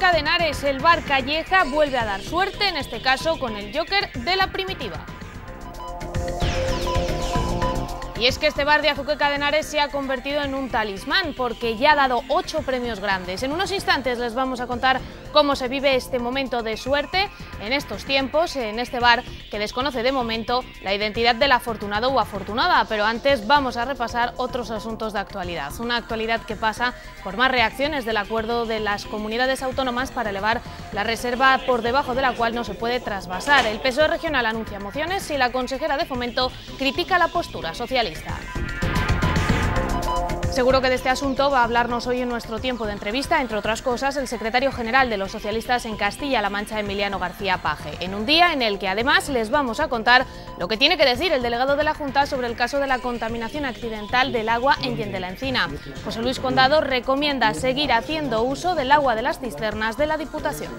Cadenares el bar Calleja vuelve a dar suerte, en este caso con el Joker de la Primitiva. Y es que este bar de Azuqueca de Henares se ha convertido en un talismán porque ya ha dado ocho premios grandes. En unos instantes les vamos a contar cómo se vive este momento de suerte en estos tiempos, en este bar que desconoce de momento la identidad del afortunado o afortunada. Pero antes vamos a repasar otros asuntos de actualidad. Una actualidad que pasa por más reacciones del acuerdo de las comunidades autónomas para elevar la reserva por debajo de la cual no se puede trasvasar. El PSOE regional anuncia mociones y la consejera de Fomento critica la postura social. Seguro que de este asunto va a hablarnos hoy en nuestro tiempo de entrevista, entre otras cosas, el secretario general de los socialistas en Castilla-La Mancha, Emiliano García Paje, en un día en el que además les vamos a contar lo que tiene que decir el delegado de la Junta sobre el caso de la contaminación accidental del agua en Yen Encina. José Luis Condado recomienda seguir haciendo uso del agua de las cisternas de la Diputación.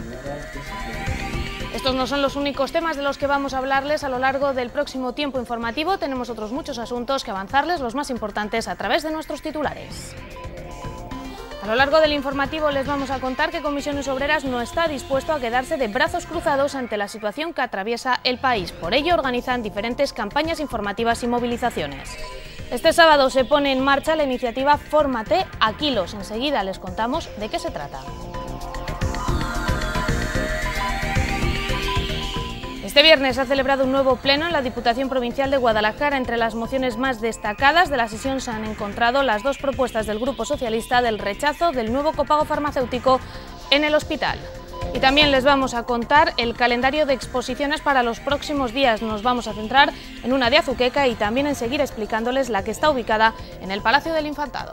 Estos no son los únicos temas de los que vamos a hablarles a lo largo del próximo tiempo informativo. Tenemos otros muchos asuntos que avanzarles, los más importantes, a través de nuestros titulares. A lo largo del informativo les vamos a contar que Comisiones Obreras no está dispuesto a quedarse de brazos cruzados ante la situación que atraviesa el país. Por ello organizan diferentes campañas informativas y movilizaciones. Este sábado se pone en marcha la iniciativa Fórmate Aquilos. Enseguida les contamos de qué se trata. Este viernes se ha celebrado un nuevo pleno en la Diputación Provincial de Guadalajara. Entre las mociones más destacadas de la sesión se han encontrado las dos propuestas del Grupo Socialista del rechazo del nuevo copago farmacéutico en el hospital. Y también les vamos a contar el calendario de exposiciones para los próximos días. Nos vamos a centrar en una de Azuqueca y también en seguir explicándoles la que está ubicada en el Palacio del Infantado.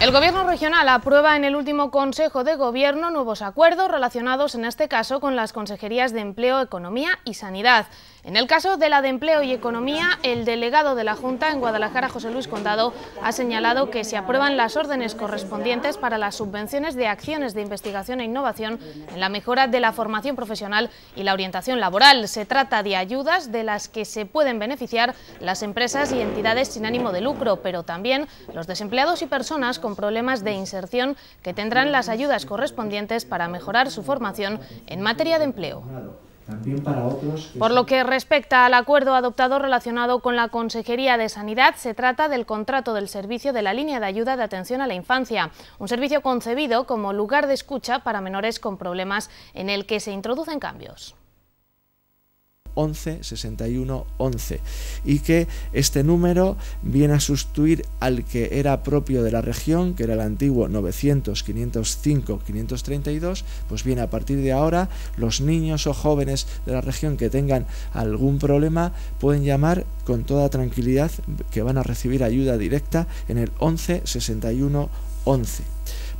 El Gobierno regional aprueba en el último Consejo de Gobierno nuevos acuerdos relacionados en este caso con las consejerías de Empleo, Economía y Sanidad. En el caso de la de Empleo y Economía, el delegado de la Junta en Guadalajara, José Luis Condado, ha señalado que se aprueban las órdenes correspondientes para las subvenciones de acciones de investigación e innovación en la mejora de la formación profesional y la orientación laboral. Se trata de ayudas de las que se pueden beneficiar las empresas y entidades sin ánimo de lucro, pero también los desempleados y personas con problemas de inserción que tendrán las ayudas correspondientes para mejorar su formación en materia de empleo también para otros. Por lo que respecta al acuerdo adoptado relacionado con la Consejería de Sanidad, se trata del contrato del servicio de la línea de ayuda de atención a la infancia, un servicio concebido como lugar de escucha para menores con problemas en el que se introducen cambios. 11 61 11 y que este número viene a sustituir al que era propio de la región, que era el antiguo 900 505 532, pues bien a partir de ahora los niños o jóvenes de la región que tengan algún problema pueden llamar con toda tranquilidad que van a recibir ayuda directa en el 11 61 11.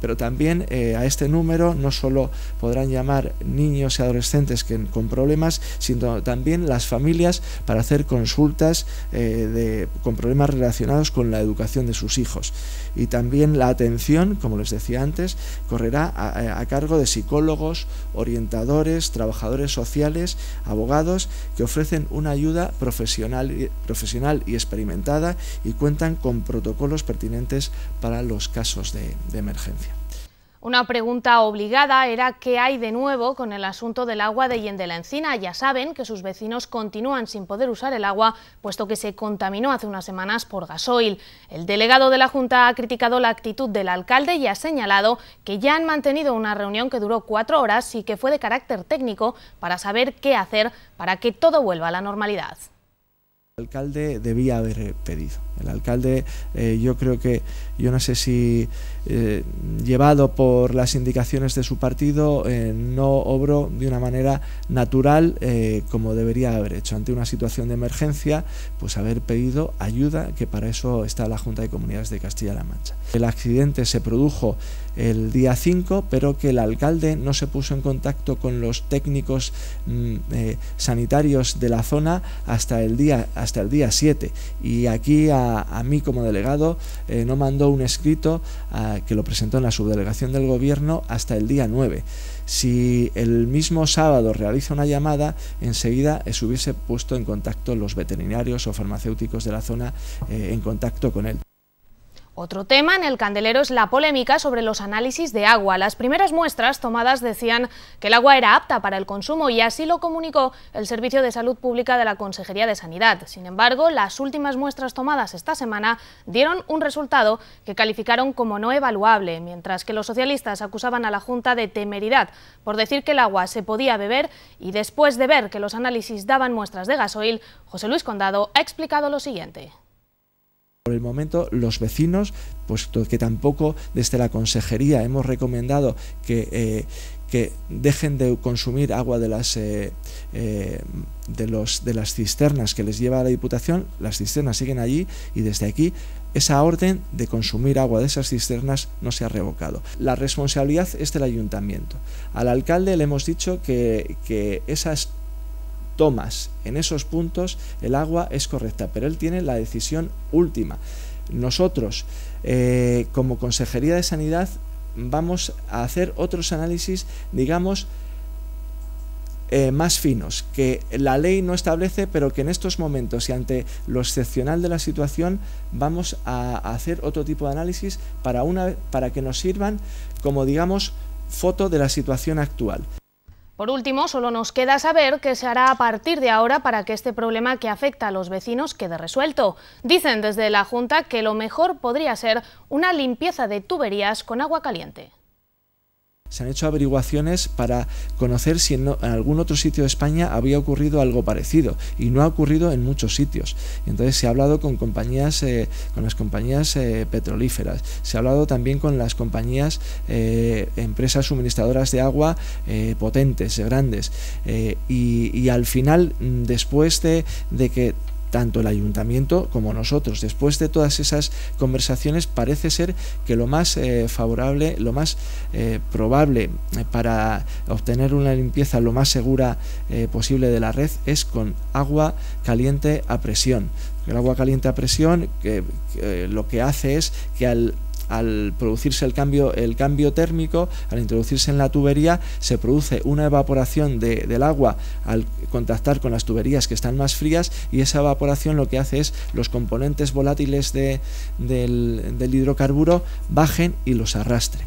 Pero también eh, a este número no solo podrán llamar niños y adolescentes que, con problemas, sino también las familias para hacer consultas eh, con problemas relacionados con la educación de sus hijos. Y también la atención, como les decía antes, correrá a, cargo de psicólogos, orientadores, trabajadores sociales, abogados, que ofrecen una ayuda profesional y, profesional y experimentada y cuentan con protocolos pertinentes para los casos de emergencia. Una pregunta obligada era qué hay de nuevo con el asunto del agua de Yendela la Encina. Ya saben que sus vecinos continúan sin poder usar el agua, puesto que se contaminó hace unas semanas por gasoil. El delegado de la Junta ha criticado la actitud del alcalde y ha señalado que ya han mantenido una reunión que duró cuatro horas y que fue de carácter técnico para saber qué hacer para que todo vuelva a la normalidad. El alcalde debía haber pedido el alcalde eh, yo creo que, yo no sé si eh, llevado por las indicaciones de su partido, eh, no obró de una manera natural como debería haber hecho. Ante una situación de emergencia, pues haber pedido ayuda, que para eso está la Junta de Comunidades de Castilla-La Mancha. El accidente se produjo el día 5, pero que el alcalde no se puso en contacto con los técnicos mm, sanitarios de la zona hasta el día hasta el día 7 y aquí a a, mí como delegado, eh, no mandó un escrito ah, que lo presentó en la subdelegación del gobierno hasta el día 9. Si el mismo sábado realiza una llamada, enseguida eh, se hubiese puesto en contacto los veterinarios o farmacéuticos de la zona eh, en contacto con él. Otro tema en el candelero es la polémica sobre los análisis de agua. Las primeras muestras tomadas decían que el agua era apta para el consumo y así lo comunicó el Servicio de Salud Pública de la Consejería de Sanidad. Sin embargo, las últimas muestras tomadas esta semana dieron un resultado que calificaron como no evaluable, mientras que los socialistas acusaban a la Junta de temeridad por decir que el agua se podía beber y después de ver que los análisis daban muestras de gasoil, José Luis Condado ha explicado lo siguiente el momento, los vecinos, puesto que tampoco desde la consejería hemos recomendado que, eh, dejen de consumir agua de las, eh, eh, de, los, de las cisternas que les lleva la Diputación, las cisternas siguen allí y desde aquí esa orden de consumir agua de esas cisternas no se ha revocado. La responsabilidad es del ayuntamiento. Al alcalde le hemos dicho que, que esas tomas. En esos puntos el agua es correcta, pero él tiene la decisión última. Nosotros, eh, como Consejería de Sanidad, vamos a hacer otros análisis, digamos, eh, más finos, que la ley no establece, pero que en estos momentos y ante lo excepcional de la situación vamos a hacer otro tipo de análisis para, una, para que nos sirvan como, digamos, foto de la situación actual. Por último, solo nos queda saber qué se hará a partir de ahora para que este problema que afecta a los vecinos quede resuelto. Dicen desde la Junta que lo mejor podría ser una limpieza de tuberías con agua caliente. Se han hecho averiguaciones para conocer si en, algún otro sitio de España había ocurrido algo parecido y no ha ocurrido en muchos sitios. Entonces se ha hablado con compañías, eh, con las compañías eh, petrolíferas, se ha hablado también con las compañías eh, empresas suministradoras de agua potentes, grandes y, y, al final después de, de que tanto el ayuntamiento como nosotros. Después de todas esas conversaciones parece ser que lo más eh, favorable, lo más eh, probable eh, para obtener una limpieza lo más segura posible de la red es con agua caliente a presión. El agua caliente a presión que, lo que hace es que al al producirse el cambio, térmico, al introducirse en la tubería, se produce una evaporación de, del agua al contactar con las tuberías que están más frías y esa evaporación lo que hace es los componentes volátiles del, del hidrocarburo bajen y los arrastren.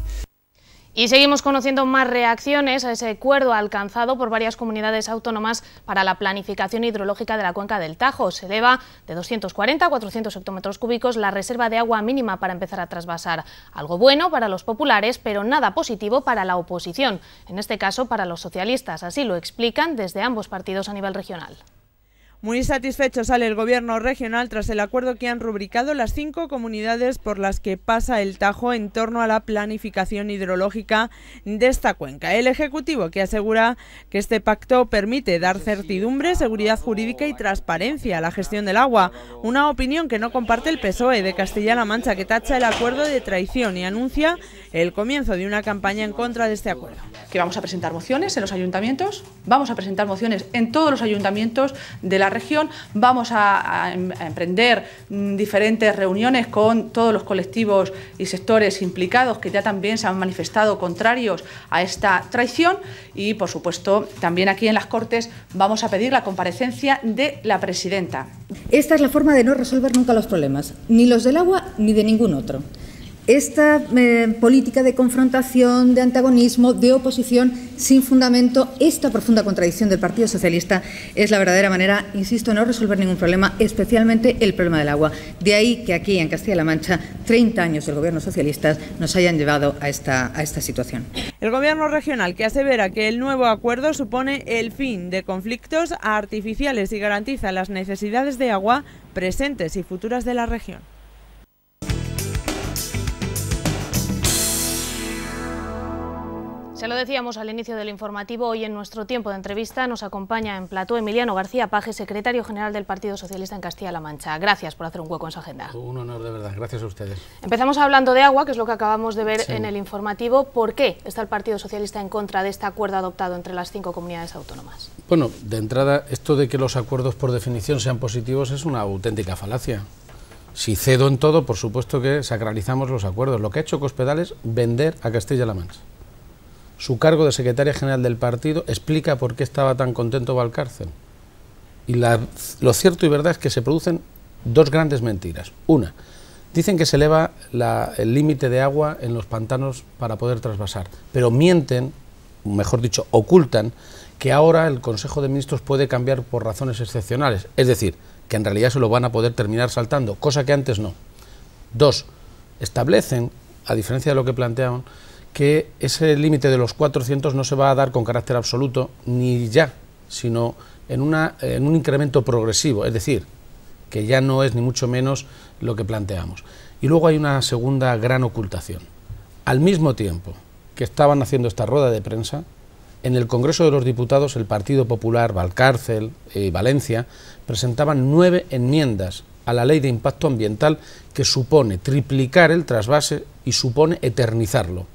Y seguimos conociendo más reacciones a ese acuerdo alcanzado por varias comunidades autónomas para la planificación hidrológica de la cuenca del Tajo. Se eleva de 240 a 400 hectómetros cúbicos la reserva de agua mínima para empezar a trasvasar. Algo bueno para los populares, pero nada positivo para la oposición, en este caso para los socialistas. Así lo explican desde ambos partidos a nivel regional. Muy satisfecho sale el gobierno regional tras el acuerdo que han rubricado las cinco comunidades por las que pasa el Tajo en torno a la planificación hidrológica de esta cuenca. El Ejecutivo que asegura que este pacto permite dar certidumbre, seguridad jurídica y transparencia a la gestión del agua, una opinión que no comparte el PSOE de Castilla-La Mancha que tacha el acuerdo de traición y anuncia el comienzo de una campaña en contra de este acuerdo. Que vamos a presentar mociones en los ayuntamientos, vamos a presentar mociones en todos los ayuntamientos de la región. Vamos a, em, emprender mm, diferentes reuniones con todos los colectivos y sectores implicados que ya también se han manifestado contrarios a esta traición y, por supuesto, también aquí en las Cortes vamos a pedir la comparecencia de la presidenta. Esta es la forma de no resolver nunca los problemas, ni los del agua ni de ningún otro esta eh, política de confrontación, de antagonismo, de oposición sin fundamento, esta profunda contradicción del Partido Socialista es la verdadera manera, insisto, no resolver ningún problema, especialmente el problema del agua. De ahí que aquí, en Castilla-La Mancha, 30 años del gobierno socialista nos hayan llevado a esta situación. El gobierno regional que asevera que el nuevo acuerdo supone el fin de conflictos artificiales y garantiza las necesidades de agua presentes y futuras de la región. Se lo decíamos al inicio del informativo, hoy en nuestro tiempo de entrevista nos acompaña en plató Emiliano García Paje, secretario general del Partido Socialista en Castilla-La Mancha. Gracias por hacer un hueco en su agenda. Un honor de verdad, gracias a ustedes. Empezamos hablando de agua, que es lo que acabamos de ver en el informativo. ¿Por qué está el Partido Socialista en contra de este acuerdo adoptado entre las cinco comunidades autónomas? Bueno, de entrada, esto de que los acuerdos por definición sean positivos es una auténtica falacia. Si cedo en todo, por supuesto que sacralizamos los acuerdos. Lo que ha hecho Cospedal es vender a Castilla-La Mancha su cargo de secretaria general del partido, explica por qué estaba tan contento Valcárcel. Y lo cierto y verdad es que se producen dos grandes mentiras. Una, dicen que se eleva el límite de agua en los pantanos para poder trasvasar, pero mienten, mejor dicho, ocultan que ahora el Consejo de Ministros puede cambiar por razones excepcionales, es decir, que en realidad se lo van a poder terminar saltando, cosa que antes no. Dos, establecen, a diferencia de lo que planteaban, que ese límite de los 400 no se va a dar con carácter absoluto ni ya, sino en, un incremento progresivo, es decir, que ya no es ni mucho menos lo que planteamos. Y luego hay una segunda gran ocultación. Al mismo tiempo que estaban haciendo esta rueda de prensa, en el Congreso de los Diputados el Partido Popular, Valcárcel y eh, Valencia presentaban nueve enmiendas a la ley de impacto ambiental que supone triplicar el trasvase y supone eternizarlo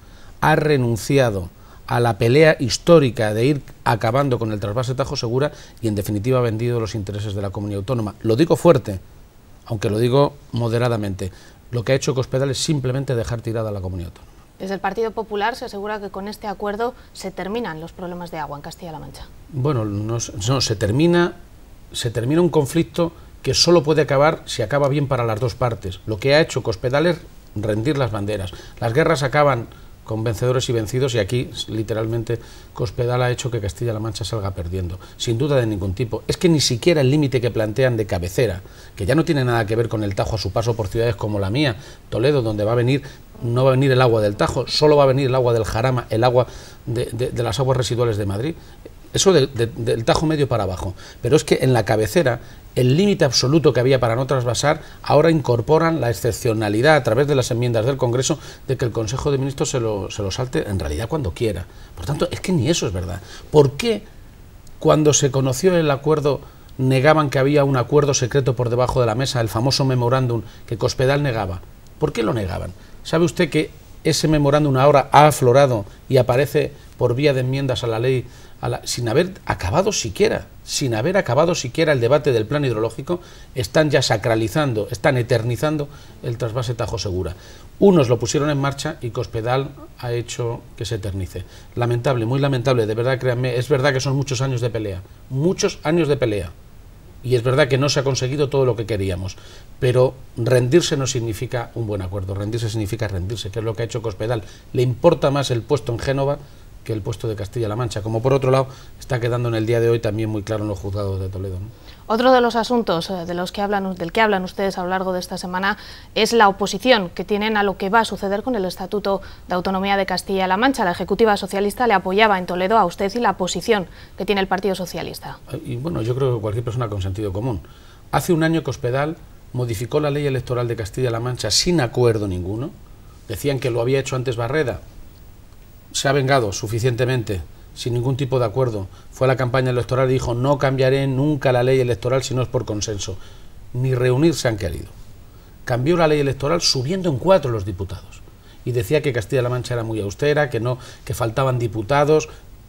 ha renunciado a la pelea histórica de ir acabando con el trasvase Tajo Segura y en definitiva ha vendido los intereses de la comunidad autónoma. Lo digo fuerte, aunque lo digo moderadamente. Lo que ha hecho Cospedal es simplemente dejar tirada a la comunidad autónoma. Desde el Partido Popular se asegura que con este acuerdo se terminan los problemas de agua en Castilla-La Mancha. Bueno, no, no, se, termina, se termina un conflicto que solo puede acabar si acaba bien para las dos partes. Lo que ha hecho Cospedal es rendir las banderas. Las guerras acaban con vencedores y vencidos y aquí literalmente Cospedal ha hecho que Castilla-La Mancha salga perdiendo, sin duda de ningún tipo. Es que ni siquiera el límite que plantean de cabecera, que ya no tiene nada que ver con el Tajo a su paso por ciudades como la mía, Toledo, donde va a venir, no va a venir el agua del Tajo, solo va a venir el agua del Jarama, el agua de, de las aguas residuales de Madrid. Eso del tajo medio para abajo. Pero es que en la cabecera, el límite absoluto que había para no trasvasar, ahora incorporan la excepcionalidad a través de las enmiendas del Congreso de que el Consejo de Ministros se lo, se lo salte en realidad cuando quiera. Por tanto, es que ni eso es verdad. ¿Por qué cuando se conoció el acuerdo negaban que había un acuerdo secreto por debajo de la mesa, el famoso memorándum que Cospedal negaba? ¿Por qué lo negaban? ¿Sabe usted que ese memorándum ahora ha aflorado y aparece por vía de enmiendas a la ley sin haber acabado siquiera, sin haber acabado siquiera el debate del plan hidrológico, están ya sacralizando, están eternizando el trasvase Tajo Segura. Unos lo pusieron en marcha y Cospedal ha hecho que se eternice. Lamentable, muy lamentable, de verdad créanme, es verdad que son muchos años de pelea, muchos años de pelea. Y es verdad que no se ha conseguido todo lo que queríamos, pero rendirse no significa un buen acuerdo, rendirse significa rendirse, que es lo que ha hecho Cospedal. Le importa más el puesto en Génova que el puesto de Castilla-La Mancha, como por otro lado está quedando en el día de hoy también muy claro en los juzgados de Toledo. Otro de los asuntos eh, de los que hablan, del que hablan ustedes a lo largo de esta semana es la oposición que tienen a lo que va a suceder con el Estatuto de Autonomía de Castilla-La Mancha. La Ejecutiva Socialista le apoyaba en Toledo a usted y la oposición que tiene el Partido Socialista. Ah, y bueno, yo creo que cualquier persona con sentido común. Hace un año que Hospedal modificó la ley electoral de Castilla-La Mancha sin acuerdo ninguno. Decían que lo había hecho antes Barreda se ha vengado suficientemente, sin ningún tipo de acuerdo. Fue a la campaña electoral y dijo, no cambiaré nunca la ley electoral si no es por consenso. Ni reunirse han querido. Cambió la ley electoral subiendo en cuatro los diputados. Y decía que Castilla-La Mancha era muy austera, que, no, que faltaban diputados.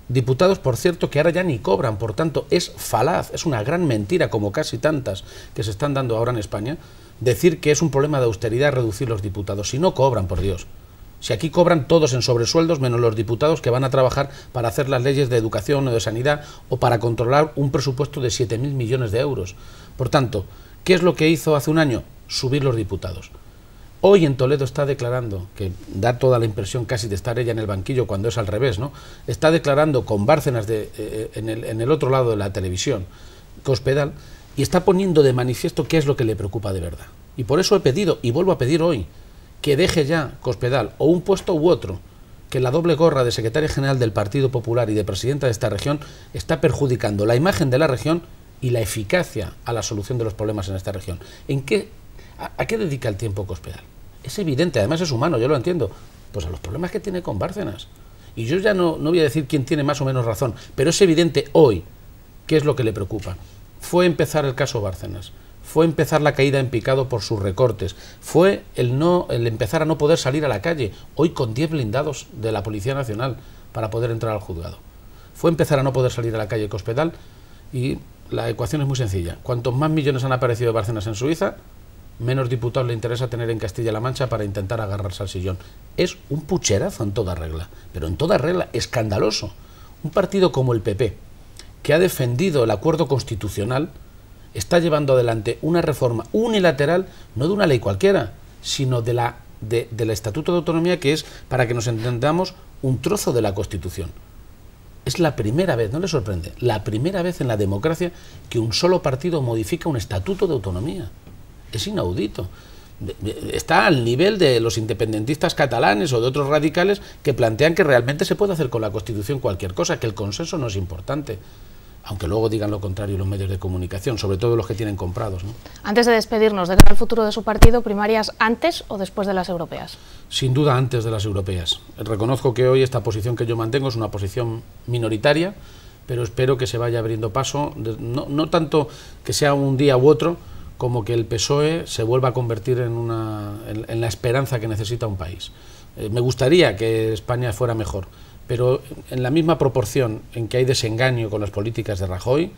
Diputados, por cierto, que ahora ya ni cobran. Por tanto, es falaz, es una gran mentira, como casi tantas que se están dando ahora en España, decir que es un problema de austeridad reducir los diputados. Si no cobran, por Dios. Si aquí cobran todos en sobresueldos, menos los diputados que van a trabajar para hacer las leyes de educación o de sanidad o para controlar un presupuesto de 7.000 millones de euros. Por tanto, ¿qué es lo que hizo hace un año? Subir los diputados. Hoy en Toledo está declarando, que da toda la impresión casi de estar ella en el banquillo cuando es al revés, ¿no? Está declarando con Bárcenas de, eh, eh, en, el, en el otro lado de la televisión, Cospedal, y está poniendo de manifiesto qué es lo que le preocupa de verdad. Y por eso he pedido, y vuelvo a pedir hoy, que deje ya Cospedal o un puesto u otro, que la doble gorra de secretaria general del Partido Popular y de presidenta de esta región está perjudicando la imagen de la región y la eficacia a la solución de los problemas en esta región. ¿En qué, a, qué dedica el tiempo Cospedal? Es evidente, además es humano, yo lo entiendo. Pues a los problemas que tiene con Bárcenas. Y yo ya no, no voy a decir quién tiene más o menos razón, pero es evidente hoy qué es lo que le preocupa. Fue empezar el caso Bárcenas fue empezar la caída en picado por sus recortes, fue el, no, el empezar a no poder salir a la calle, hoy con 10 blindados de la Policía Nacional para poder entrar al juzgado. Fue empezar a no poder salir a la calle Cospedal y la ecuación es muy sencilla. Cuantos más millones han aparecido de Barcenas en Suiza, menos diputados le interesa tener en Castilla-La Mancha para intentar agarrarse al sillón. Es un pucherazo en toda regla, pero en toda regla escandaloso. Un partido como el PP, que ha defendido el acuerdo constitucional, está llevando adelante una reforma unilateral, no de una ley cualquiera, sino de la, de, del Estatuto de Autonomía, que es, para que nos entendamos, un trozo de la Constitución. Es la primera vez, no le sorprende, la primera vez en la democracia que un solo partido modifica un estatuto de autonomía. Es inaudito. Está al nivel de los independentistas catalanes o de otros radicales que plantean que realmente se puede hacer con la Constitución cualquier cosa, que el consenso no es importante aunque luego digan lo contrario los medios de comunicación, sobre todo los que tienen comprados. Antes de despedirnos, ¿de cara al futuro de su partido, primarias antes o después de las europeas? Sin duda antes de las europeas. Reconozco que hoy esta posición que yo mantengo es una posición minoritaria, pero espero que se vaya abriendo paso, no, tanto que sea un día u otro, como que el PSOE se vuelva a convertir en, una, la esperanza que necesita un país. Eh, me gustaría que España fuera mejor pero en la misma proporción en que hay desengaño con las políticas de Rajoy,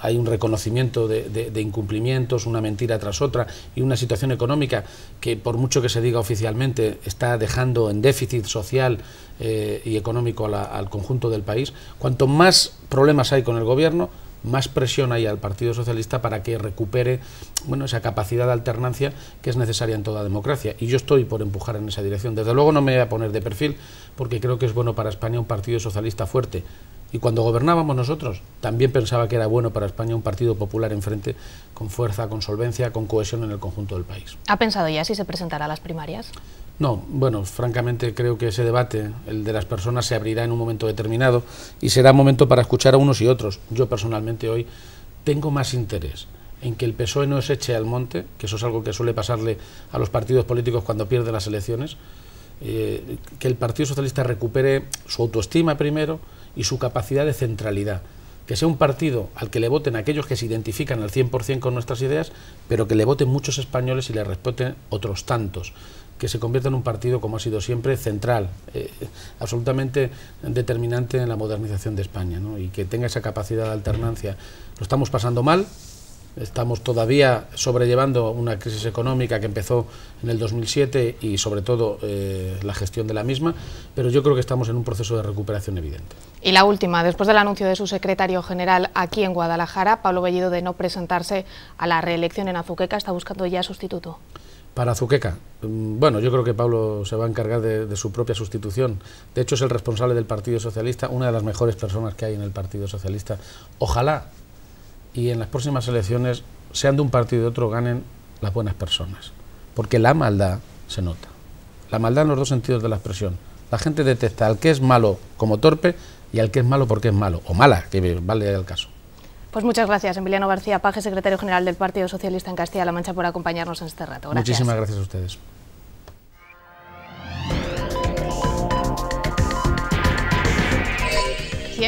hay un reconocimiento de, incumplimientos, una mentira tras otra y una situación económica que por mucho que se diga oficialmente está dejando en déficit social eh, y económico al conjunto del país, cuanto más problemas hay con el gobierno, más presión hay al Partido Socialista para que recupere bueno, esa capacidad de alternancia que es necesaria en toda democracia. Y yo estoy por empujar en esa dirección. Desde luego no me voy a poner de perfil porque creo que es bueno para España un Partido Socialista fuerte. Y cuando gobernábamos nosotros, también pensaba que era bueno para España un Partido Popular enfrente, con fuerza, con solvencia, con cohesión en el conjunto del país. ¿Ha pensado ya si se presentará a las primarias? No, bueno, francamente creo que ese debate, el de las personas, se abrirá en un momento determinado y será momento para escuchar a unos y otros. Yo personalmente hoy tengo más interés en que el PSOE no se eche al monte, que eso es algo que suele pasarle a los partidos políticos cuando pierden las elecciones, eh, que el Partido Socialista recupere su autoestima primero y su capacidad de centralidad que sea un partido al que le voten aquellos que se identifican al 100% con nuestras ideas, pero que le voten muchos españoles y le respeten otros tantos que se convierta en un partido, como ha sido siempre, central, eh, absolutamente determinante en la modernización de España, y que tenga esa capacidad de alternancia. Lo estamos pasando mal, estamos todavía sobrellevando una crisis económica que empezó en el 2007 y sobre todo eh, la gestión de la misma, pero yo creo que estamos en un proceso de recuperación evidente. Y la última, después del anuncio de su secretario general aquí en Guadalajara, Pablo Bellido de no presentarse a la reelección en Azuqueca, está buscando ya sustituto. Para Zuqueca, mm, bueno, yo creo que Pablo se va a encargar de, su propia sustitución. De hecho, es el responsable del Partido Socialista, una de las mejores personas que hay en el Partido Socialista. Ojalá y en las próximas elecciones, sean de un partido y de otro, ganen las buenas personas. Porque la maldad se nota. La maldad en los dos sentidos de la expresión. La gente detecta al que es malo como torpe y al que es malo porque es malo, o mala, que vale el caso. Pues muchas gracias, Emiliano García Paje, secretario general del Partido Socialista en Castilla-La Mancha, por acompañarnos en este rato. Muchísimas gracias a ustedes.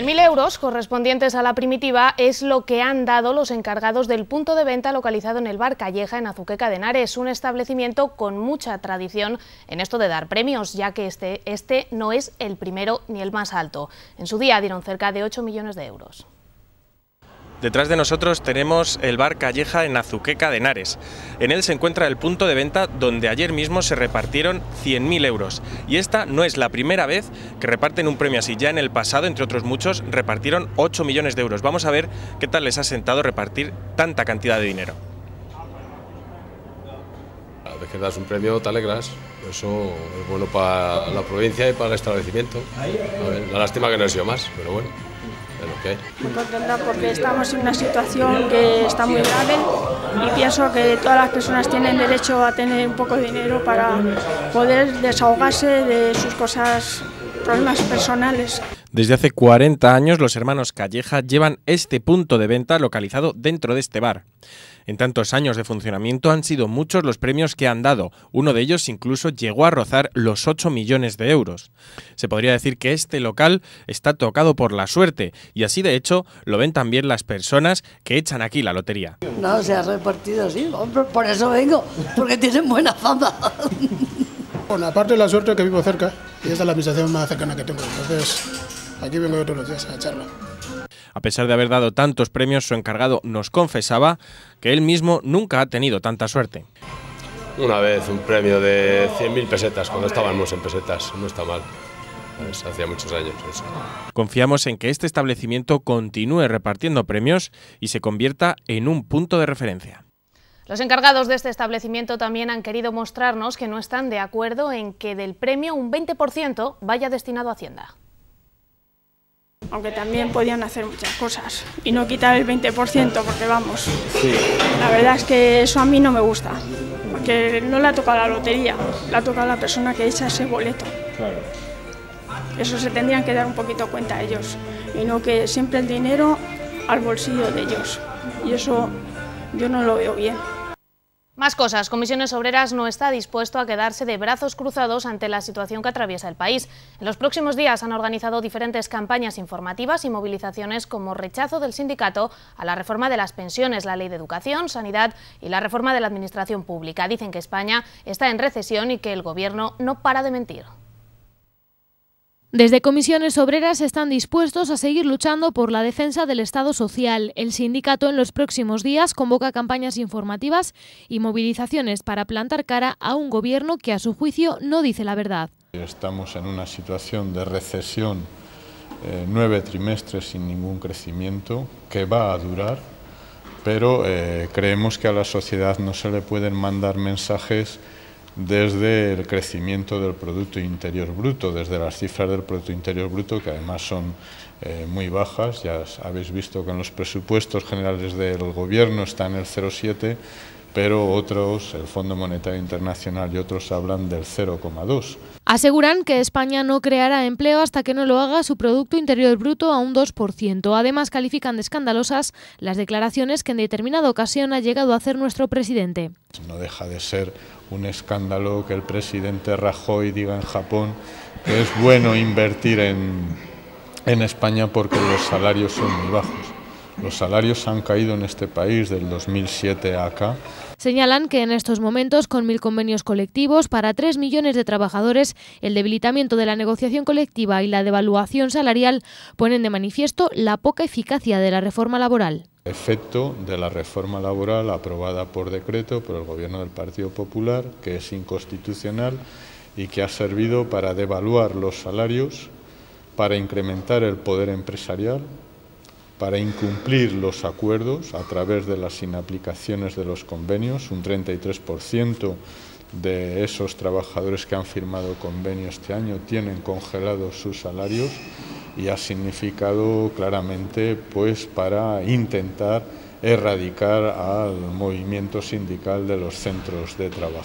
mil euros correspondientes a la primitiva es lo que han dado los encargados del punto de venta localizado en el Bar Calleja en Azuqueca de Henares, un establecimiento con mucha tradición en esto de dar premios, ya que este, este no es el primero ni el más alto. En su día dieron cerca de 8 millones de euros. Detrás de nosotros tenemos el bar Calleja en Azuqueca de Henares. En él se encuentra el punto de venta donde ayer mismo se repartieron 100.000 euros. Y esta no es la primera vez que reparten un premio así. Ya en el pasado, entre otros muchos, repartieron 8 millones de euros. Vamos a ver qué tal les ha sentado repartir tanta cantidad de dinero. Cada vez que das un premio te alegras. Eso es bueno para la provincia y para el establecimiento. la lástima que no ha sido más, pero bueno. Muy contenta porque estamos en una situación que está muy grave y pienso que todas las personas tienen derecho a tener un poco de dinero para poder desahogarse de sus cosas, problemas personales. Desde hace 40 años los hermanos Calleja llevan este punto de venta localizado dentro de este bar. En tantos años de funcionamiento han sido muchos los premios que han dado. Uno de ellos incluso llegó a rozar los 8 millones de euros. Se podría decir que este local está tocado por la suerte y así de hecho lo ven también las personas que echan aquí la lotería. No, se ha repartido, así, por eso vengo, porque tienen buena fama. Bueno, aparte de la suerte que vivo cerca, y esta es la administración más cercana que tengo, entonces aquí vengo yo todos los días a echarla. A pesar de haber dado tantos premios, su encargado nos confesaba que él mismo nunca ha tenido tanta suerte. Una vez un premio de 100.000 pesetas, cuando estábamos en pesetas, no está mal. hacía muchos años Confiamos en que este establecimiento continúe repartiendo premios y se convierta en un punto de referencia. Los encargados de este establecimiento también han querido mostrarnos que no están de acuerdo en que del premio un 20% vaya destinado a Hacienda. Aunque también podían hacer muchas cosas y no quitar el 20% porque vamos, la verdad es que eso a mí no me gusta, porque no le ha tocado la lotería, la ha tocado la persona que echa ese boleto. Claro. Eso se tendrían que dar un poquito cuenta ellos y no que siempre el dinero al bolsillo de ellos. Y eso yo no lo veo bien. Más cosas. Comisiones Obreras no está dispuesto a quedarse de brazos cruzados ante la situación que atraviesa el país. En los próximos días han organizado diferentes campañas informativas y movilizaciones como rechazo del sindicato a la reforma de las pensiones, la ley de educación, sanidad y la reforma de la administración pública. Dicen que España está en recesión y que el gobierno no para de mentir. Desde comisiones obreras están dispuestos a seguir luchando por la defensa del Estado social. El sindicato en los próximos días convoca campañas informativas y movilizaciones para plantar cara a un gobierno que a su juicio no dice la verdad. Estamos en una situación de recesión, eh, nueve trimestres sin ningún crecimiento, que va a durar, pero eh, creemos que a la sociedad no se le pueden mandar mensajes desde el crecimiento del Producto Interior Bruto, desde las cifras del Producto Interior Bruto, que además son eh, muy bajas. Ya habéis visto que en los presupuestos generales del Gobierno está en el 0,7, pero otros, el Fondo Monetario Internacional y otros hablan del 0,2. Aseguran que España no creará empleo hasta que no lo haga su Producto Interior Bruto a un 2%. Además, califican de escandalosas las declaraciones que en determinada ocasión ha llegado a hacer nuestro presidente. No deja de ser un escándalo que el presidente Rajoy diga en Japón que es bueno invertir en, España porque los salarios son muy bajos. Los salarios han caído en este país del 2007 acá Señalan que en estos momentos, con mil convenios colectivos para tres millones de trabajadores, el debilitamiento de la negociación colectiva y la devaluación salarial ponen de manifiesto la poca eficacia de la reforma laboral efecto de la reforma laboral aprobada por decreto por el Gobierno del Partido Popular, que es inconstitucional y que ha servido para devaluar los salarios, para incrementar el poder empresarial, para incumplir los acuerdos a través de las inaplicaciones de los convenios, un 33% de esos trabajadores que han firmado convenio este año tienen congelados sus salarios y ha significado claramente pues para intentar erradicar al movimiento sindical de los centros de trabajo.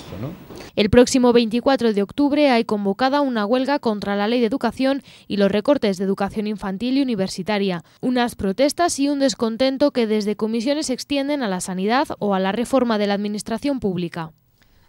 El próximo 24 de octubre hay convocada una huelga contra la ley de educación y los recortes de educación infantil y universitaria, unas protestas y un descontento que desde comisiones extienden a la sanidad o a la reforma de la administración pública.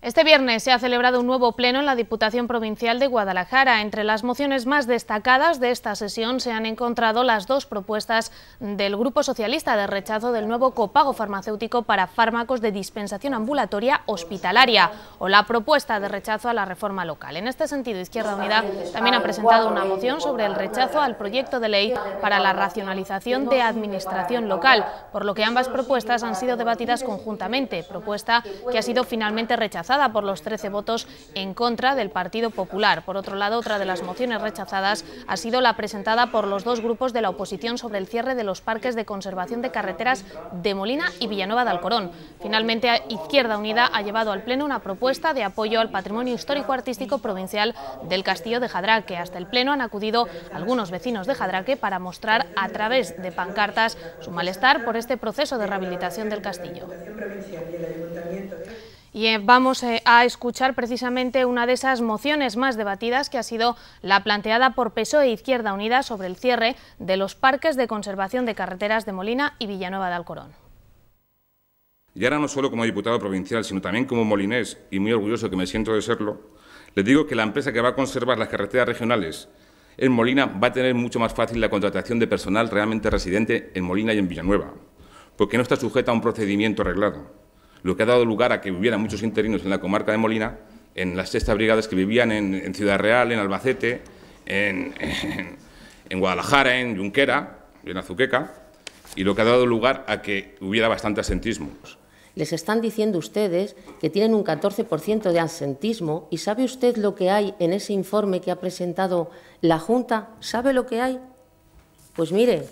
Este viernes se ha celebrado un nuevo pleno en la Diputación Provincial de Guadalajara. Entre las mociones más destacadas de esta sesión se han encontrado las dos propuestas del Grupo Socialista de rechazo del nuevo copago farmacéutico para fármacos de dispensación ambulatoria hospitalaria o la propuesta de rechazo a la reforma local. En este sentido, Izquierda Unida también ha presentado una moción sobre el rechazo al proyecto de ley para la racionalización de administración local, por lo que ambas propuestas han sido debatidas conjuntamente, propuesta que ha sido finalmente rechazada por los 13 votos en contra del Partido Popular. Por otro lado, otra de las mociones rechazadas ha sido la presentada por los dos grupos de la oposición sobre el cierre de los parques de conservación de carreteras de Molina y Villanueva de Alcorón. Finalmente, Izquierda Unida ha llevado al Pleno una propuesta de apoyo al patrimonio histórico-artístico provincial del Castillo de Jadraque. Hasta el Pleno han acudido algunos vecinos de Jadraque para mostrar a través de pancartas su malestar por este proceso de rehabilitación del castillo. Y eh, vamos eh, a escuchar precisamente una de esas mociones más debatidas que ha sido la planteada por PSOE e Izquierda Unida sobre el cierre de los parques de conservación de carreteras de Molina y Villanueva de Alcorón. Y ahora no solo como diputado provincial, sino también como molinés, y muy orgulloso que me siento de serlo, les digo que la empresa que va a conservar las carreteras regionales en Molina va a tener mucho más fácil la contratación de personal realmente residente en Molina y en Villanueva, porque no está sujeta a un procedimiento arreglado lo que ha dado lugar a que hubiera muchos interinos en la comarca de Molina, en las sexta brigadas que vivían en, Ciudad Real, en Albacete, en, Guadalajara, en Yunquera, en Azuqueca, y lo que ha dado lugar a que hubiera bastante asentismo. Les están diciendo ustedes que tienen un 14% de asentismo y ¿sabe usted lo que hay en ese informe que ha presentado la Junta? ¿Sabe lo que hay? Pues mire,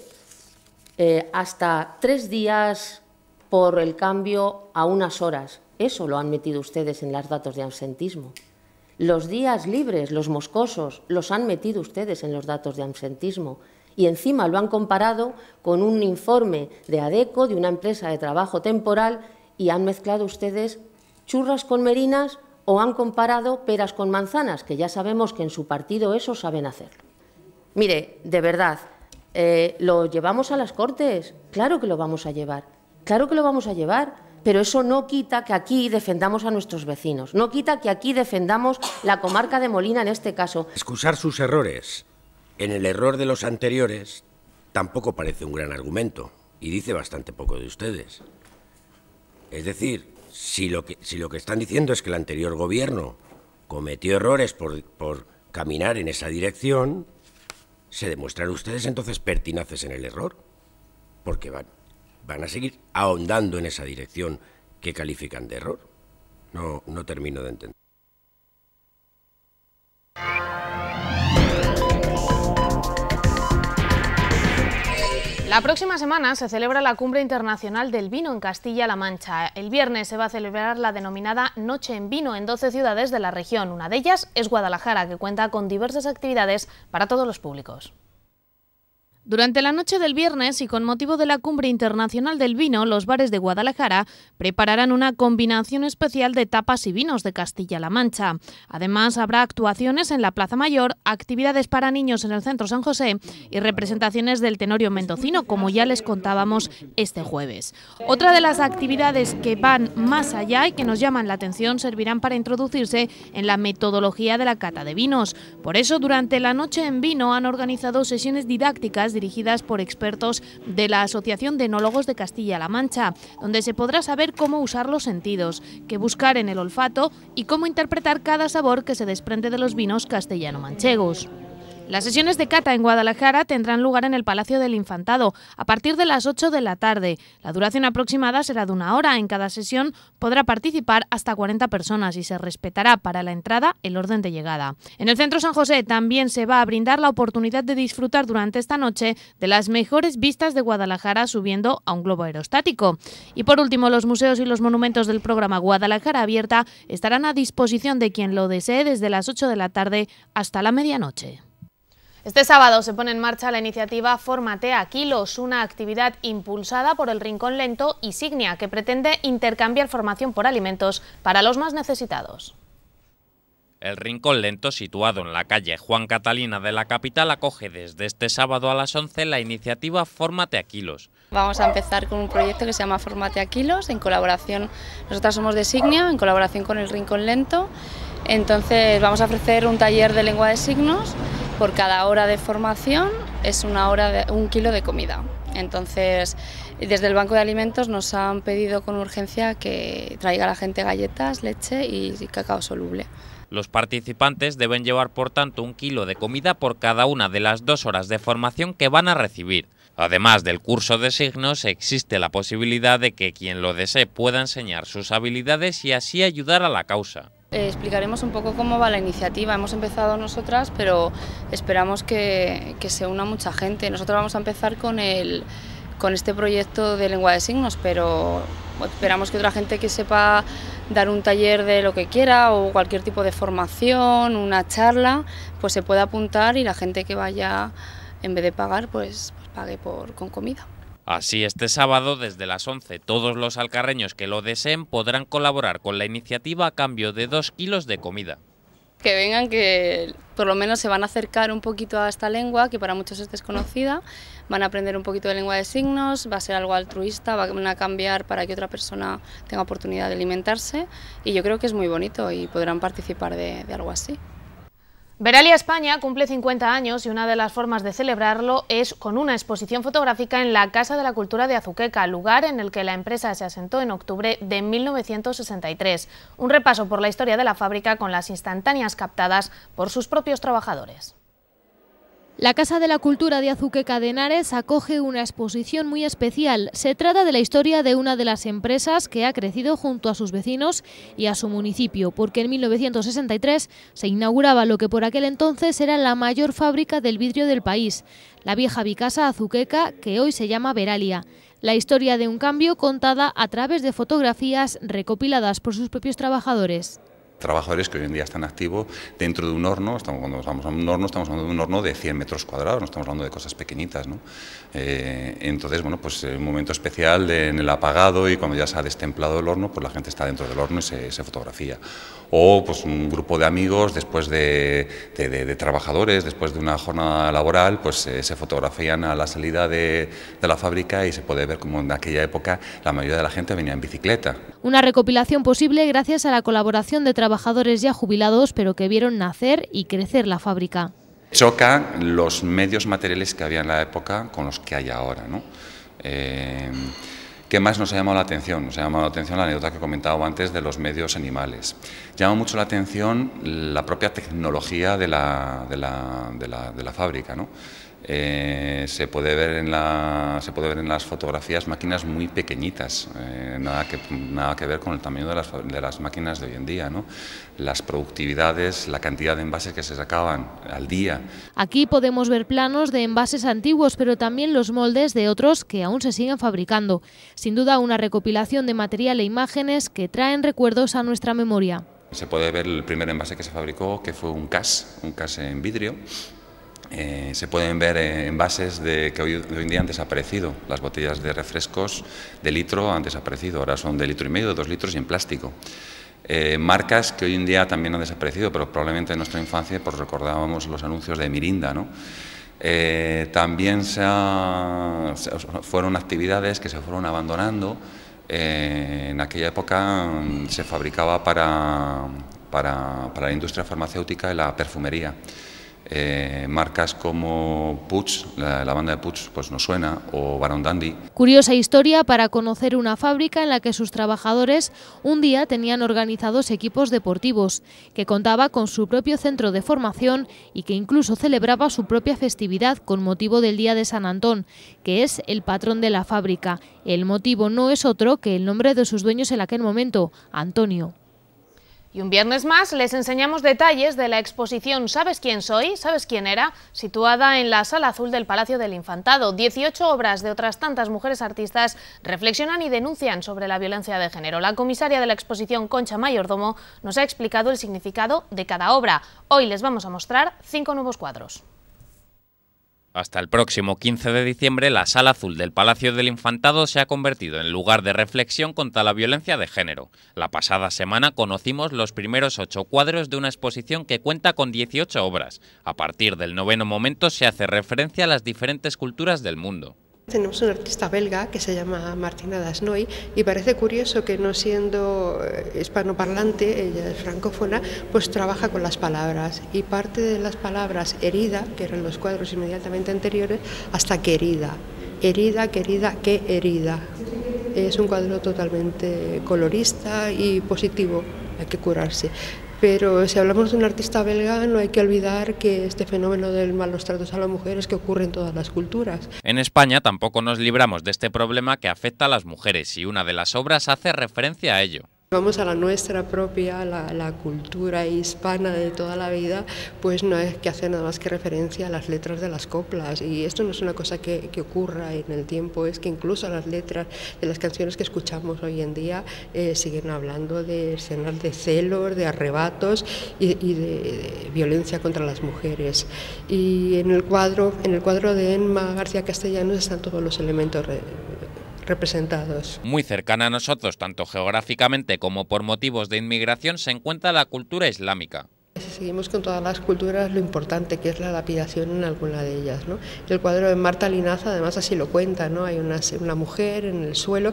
eh, hasta tres días por el cambio a unas horas. Eso lo han metido ustedes en los datos de absentismo. Los días libres, los moscosos, los han metido ustedes en los datos de absentismo. Y encima lo han comparado con un informe de ADECO, de una empresa de trabajo temporal, y han mezclado ustedes churras con merinas o han comparado peras con manzanas, que ya sabemos que en su partido eso saben hacer. Mire, de verdad, eh, ¿lo llevamos a las Cortes? Claro que lo vamos a llevar Claro que lo vamos a llevar, pero eso no quita que aquí defendamos a nuestros vecinos, no quita que aquí defendamos la comarca de Molina en este caso. Excusar sus errores en el error de los anteriores tampoco parece un gran argumento y dice bastante poco de ustedes. Es decir, si lo que, están diciendo es que el anterior gobierno cometió errores por, por caminar en esa dirección, se demuestran ustedes entonces pertinaces en el error, porque van, van a seguir ahondando en esa dirección que califican de error. No, no termino de entender. La próxima semana se celebra la Cumbre Internacional del Vino en Castilla-La Mancha. El viernes se va a celebrar la denominada Noche en Vino en 12 ciudades de la región. Una de ellas es Guadalajara, que cuenta con diversas actividades para todos los públicos. Durante la noche del viernes y con motivo de la Cumbre Internacional del Vino, los bares de Guadalajara prepararán una combinación especial de tapas y vinos de Castilla-La Mancha. Además, habrá actuaciones en la Plaza Mayor, actividades para niños en el Centro San José y representaciones del Tenorio Mendocino, como ya les contábamos este jueves. Otra de las actividades que van más allá y que nos llaman la atención servirán para introducirse en la metodología de la cata de vinos. Por eso, durante la noche en vino han organizado sesiones didácticas dirigidas por expertos de la Asociación de Enólogos de Castilla-La Mancha, donde se podrá saber cómo usar los sentidos, qué buscar en el olfato y cómo interpretar cada sabor que se desprende de los vinos castellano-manchegos. Las sesiones de cata en Guadalajara tendrán lugar en el Palacio del Infantado a partir de las 8 de la tarde. La duración aproximada será de una hora. En cada sesión podrá participar hasta 40 personas y se respetará para la entrada el orden de llegada. En el Centro San José también se va a brindar la oportunidad de disfrutar durante esta noche de las mejores vistas de Guadalajara subiendo a un globo aerostático. Y por último, los museos y los monumentos del programa Guadalajara Abierta estarán a disposición de quien lo desee desde las 8 de la tarde hasta la medianoche. Este sábado se pone en marcha la iniciativa Fórmate a Kilos, una actividad impulsada por el Rincón Lento y Signia, que pretende intercambiar formación por alimentos para los más necesitados. El Rincón Lento, situado en la calle Juan Catalina de la capital, acoge desde este sábado a las 11 la iniciativa Fórmate a Kilos. Vamos a empezar con un proyecto que se llama Fórmate a Kilos, en colaboración, nosotras somos de Signia, en colaboración con el Rincón Lento, entonces vamos a ofrecer un taller de lengua de signos por cada hora de formación es una hora un kilo de comida. Entonces, desde el Banco de Alimentos nos han pedido con urgencia que traiga a la gente galletas, leche y cacao soluble. Los participantes deben llevar, por tanto, un kilo de comida por cada una de las dos horas de formación que van a recibir. Además del curso de signos, existe la posibilidad de que quien lo desee pueda enseñar sus habilidades y así ayudar a la causa. Eh, explicaremos un poco cómo va la iniciativa. Hemos empezado nosotras, pero esperamos que, se una mucha gente. Nosotros vamos a empezar con, el, con este proyecto de lengua de signos, pero esperamos que otra gente que sepa dar un taller de lo que quiera o cualquier tipo de formación, una charla, pues se pueda apuntar y la gente que vaya, en vez de pagar, pues, pues pague por, con comida. Así, este sábado, desde las 11, todos los alcarreños que lo deseen podrán colaborar con la iniciativa a cambio de dos kilos de comida. Que vengan, que por lo menos se van a acercar un poquito a esta lengua, que para muchos es desconocida, van a aprender un poquito de lengua de signos, va a ser algo altruista, van a cambiar para que otra persona tenga oportunidad de alimentarse y yo creo que es muy bonito y podrán participar de, de algo así. Veralia España cumple 50 años y una de las formas de celebrarlo es con una exposición fotográfica en la Casa de la Cultura de Azuqueca, lugar en el que la empresa se asentó en octubre de 1963. Un repaso por la historia de la fábrica con las instantáneas captadas por sus propios trabajadores. La Casa de la Cultura de Azuqueca de Henares acoge una exposición muy especial. Se trata de la historia de una de las empresas que ha crecido junto a sus vecinos y a su municipio, porque en 1963 se inauguraba lo que por aquel entonces era la mayor fábrica del vidrio del país, la vieja Vicasa Azuqueca, que hoy se llama Veralia. La historia de un cambio contada a través de fotografías recopiladas por sus propios trabajadores trabajadores que hoy en día están activos dentro de un horno, estamos, cuando vamos a un horno estamos hablando de un horno de 100 metros cuadrados, no estamos hablando de cosas pequeñitas. ¿no? Eh, entonces, bueno, pues eh, un momento especial en el apagado y cuando ya se ha destemplado el horno, pues la gente está dentro del horno y se fotografía o pues, un grupo de amigos después de, trabajadores, después de una jornada laboral, pues eh, se fotografían a la salida de, la fábrica y se puede ver como en aquella época la mayoría de la gente venía en bicicleta. Una recopilación posible gracias a la colaboración de trabajadores ya jubilados, pero que vieron nacer y crecer la fábrica. Choca los medios materiales que había en la época con los que hay ahora. ¿no? Eh, ¿Qué más nos ha llamado la atención? Nos ha llamado la atención la anécdota que comentado antes de los medios animales. Llama mucho la atención la propia tecnología de la, fábrica. Eh, se, puede ver en la, se puede ver en las fotografías máquinas muy pequeñitas, eh, nada, que, nada que ver con el tamaño de las, de las máquinas de hoy en día. ¿no? Las productividades, la cantidad de envases que se sacaban al día. Aquí podemos ver planos de envases antiguos, pero también los moldes de otros que aún se siguen fabricando. Sin duda una recopilación de material e imágenes que traen recuerdos a nuestra memoria. Se puede ver el primer envase que se fabricó, que fue un CAS, un CAS en vidrio, eh, se pueden ver eh, envases de, que hoy, en día han desaparecido. Las botellas de refrescos de litro han desaparecido. Ahora son de litro y medio, dos litros y en plástico. Eh, marcas que hoy en día también han desaparecido, pero probablemente en nuestra infancia pues, recordábamos los anuncios de Mirinda. también fueron actividades que se fueron abandonando. en aquella época mm, se fabricaba para, para la industria farmacéutica y la perfumería. Eh, marcas como Puch, la, banda de Puch pues nos suena, o Baron Dandy. Curiosa historia para conocer una fábrica en la que sus trabajadores un día tenían organizados equipos deportivos, que contaba con su propio centro de formación y que incluso celebraba su propia festividad con motivo del Día de San Antón, que es el patrón de la fábrica. El motivo no es otro que el nombre de sus dueños en aquel momento, Antonio. Y un viernes más les enseñamos detalles de la exposición ¿Sabes quién soy? ¿Sabes quién era? situada en la Sala Azul del Palacio del Infantado. 18 obras de otras tantas mujeres artistas reflexionan y denuncian sobre la violencia de género. La comisaria de la exposición, Concha Mayordomo, nos ha explicado el significado de cada obra. Hoy les vamos a mostrar cinco nuevos cuadros. Hasta el próximo 15 de diciembre, la Sala Azul del Palacio del Infantado se ha convertido en lugar de reflexión contra la violencia de género. La pasada semana conocimos los primeros ocho cuadros de una exposición que cuenta con 18 obras. A partir del noveno momento se hace referencia a las diferentes culturas del mundo. Tenemos una artista belga que se llama Martina Dasnoy y parece curioso que no siendo eh, hispanoparlante, ella es francófona, pues trabaja con las palabras y parte de las palabras herida, que eran los cuadros inmediatamente anteriores, hasta querida. Herida, querida, qué herida. Es un cuadro totalmente colorista y positivo, hay que curarse. Pero si hablamos de un artista belga, no hay que olvidar que este fenómeno del malos tratos a las mujeres que ocurre en todas las culturas. En España tampoco nos libramos de este problema que afecta a las mujeres y una de las obras hace referencia a ello. Vamos a la nuestra propia, la, cultura hispana de toda la vida, pues no es que hace nada más que referencia a las letras de las coplas. Y esto no es una cosa que, ocurra en el tiempo, es que incluso las letras de las canciones que escuchamos hoy en día eh, siguen hablando de escenas de celos, de arrebatos y, de, violencia contra las mujeres. Y en el cuadro, en el cuadro de Enma García Castellanos están todos los elementos representados. Muy cercana a nosotros, tanto geográficamente como por motivos de inmigración, se encuentra la cultura islámica. Si seguimos con todas las culturas, lo importante que es la lapidación en alguna de ellas. El cuadro de Marta Linaza, además, así lo cuenta: ¿no? hay una, una mujer en el suelo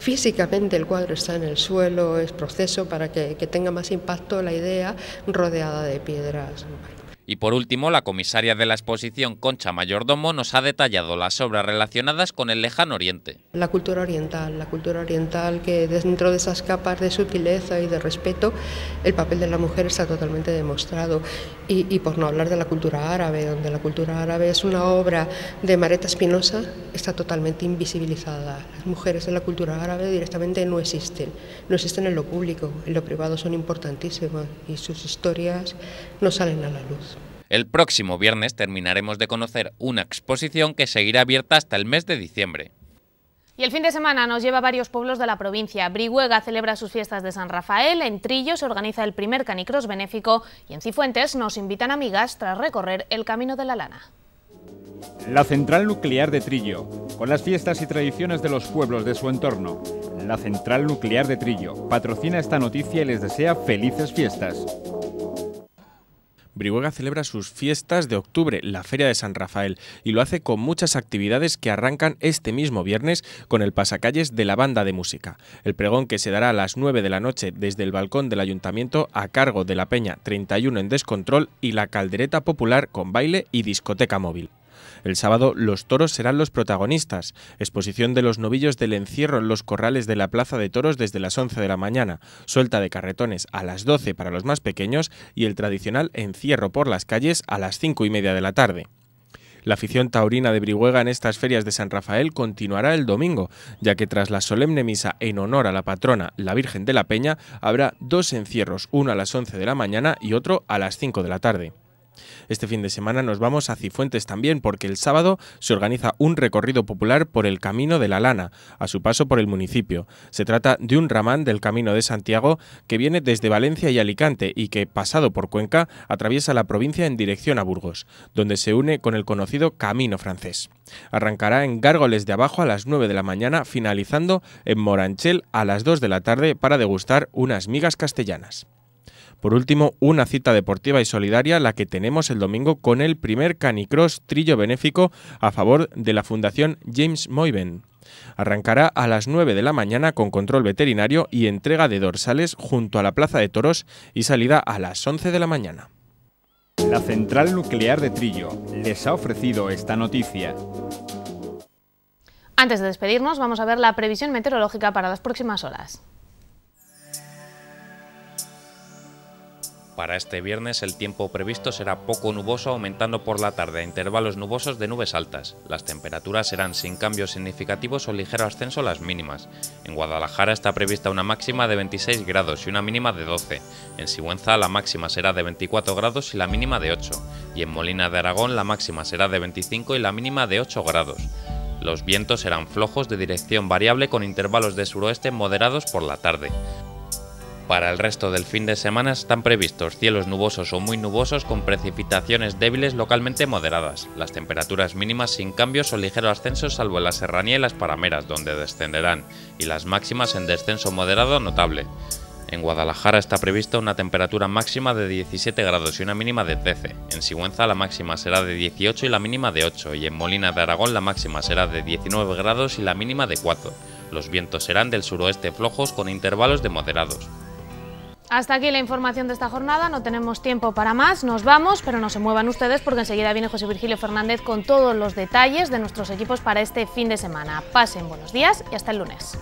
físicamente el cuadro está en el suelo, es proceso para que, que tenga más impacto la idea rodeada de piedras. Y por último, la comisaria de la exposición, Concha Mayordomo, nos ha detallado las obras relacionadas con el lejano oriente. La cultura oriental, la cultura oriental que dentro de esas capas de sutileza y de respeto, el papel de la mujer está totalmente demostrado. Y, por no hablar de la cultura árabe, donde la cultura árabe es una obra de Mareta Espinosa está totalmente invisibilizada. Las mujeres en la cultura árabe directamente no existen, no existen en lo público, en lo privado son importantísimas y sus historias no salen a la luz. El próximo viernes terminaremos de conocer una exposición que seguirá abierta hasta el mes de diciembre. Y el fin de semana nos lleva a varios pueblos de la provincia. Brihuega celebra sus fiestas de San Rafael, en Trillo se organiza el primer canicros benéfico y en Cifuentes nos invitan amigas tras recorrer el Camino de la Lana. La central nuclear de Trillo, con las fiestas y tradiciones de los pueblos de su entorno. La central nuclear de Trillo patrocina esta noticia y les desea felices fiestas. Brihuega celebra sus fiestas de octubre, la Feria de San Rafael, y lo hace con muchas actividades que arrancan este mismo viernes con el pasacalles de la banda de música. El pregón que se dará a las 9 de la noche desde el balcón del ayuntamiento a cargo de la Peña 31 en Descontrol y la Caldereta Popular con baile y discoteca móvil. El sábado los toros serán los protagonistas. Exposición de los novillos del encierro en los corrales de la Plaza de Toros desde las 11 de la mañana, suelta de carretones a las 12 para los más pequeños y el tradicional encierro por las calles a las 5 y media de la tarde. La afición taurina de Brihuega en estas ferias de San Rafael continuará el domingo, ya que tras la solemne misa en honor a la patrona, la Virgen de la Peña, habrá dos encierros, uno a las 11 de la mañana y otro a las 5 de la tarde. Este fin de semana nos vamos a Cifuentes también porque el sábado se organiza un recorrido popular por el Camino de la Lana, a su paso por el municipio. Se trata de un ramán del Camino de Santiago que viene desde Valencia y Alicante y que, pasado por Cuenca, atraviesa la provincia en dirección a Burgos, donde se une con el conocido Camino francés. Arrancará en Gárgoles de Abajo a las 9 de la mañana, finalizando en Moranchel a las 2 de la tarde para degustar unas migas castellanas. Por último, una cita deportiva y solidaria, la que tenemos el domingo con el primer Canicross Trillo Benéfico a favor de la Fundación James Moiven. Arrancará a las 9 de la mañana con control veterinario y entrega de dorsales junto a la Plaza de Toros y salida a las 11 de la mañana. La central nuclear de Trillo les ha ofrecido esta noticia. Antes de despedirnos, vamos a ver la previsión meteorológica para las próximas horas. Para este viernes el tiempo previsto será poco nuboso, aumentando por la tarde a intervalos nubosos de nubes altas. Las temperaturas serán sin cambios significativos o ligero ascenso las mínimas. En Guadalajara está prevista una máxima de 26 grados y una mínima de 12. En Sigüenza la máxima será de 24 grados y la mínima de 8. Y en Molina de Aragón la máxima será de 25 y la mínima de 8 grados. Los vientos serán flojos de dirección variable con intervalos de suroeste moderados por la tarde. Para el resto del fin de semana están previstos cielos nubosos o muy nubosos con precipitaciones débiles localmente moderadas. Las temperaturas mínimas sin cambios o ligero ascenso salvo en la serranía y las parameras donde descenderán y las máximas en descenso moderado notable. En Guadalajara está prevista una temperatura máxima de 17 grados y una mínima de 13. En Sigüenza la máxima será de 18 y la mínima de 8 y en Molina de Aragón la máxima será de 19 grados y la mínima de 4. Los vientos serán del suroeste flojos con intervalos de moderados. Hasta aquí la información de esta jornada, no tenemos tiempo para más, nos vamos, pero no se muevan ustedes porque enseguida viene José Virgilio Fernández con todos los detalles de nuestros equipos para este fin de semana. Pasen buenos días y hasta el lunes.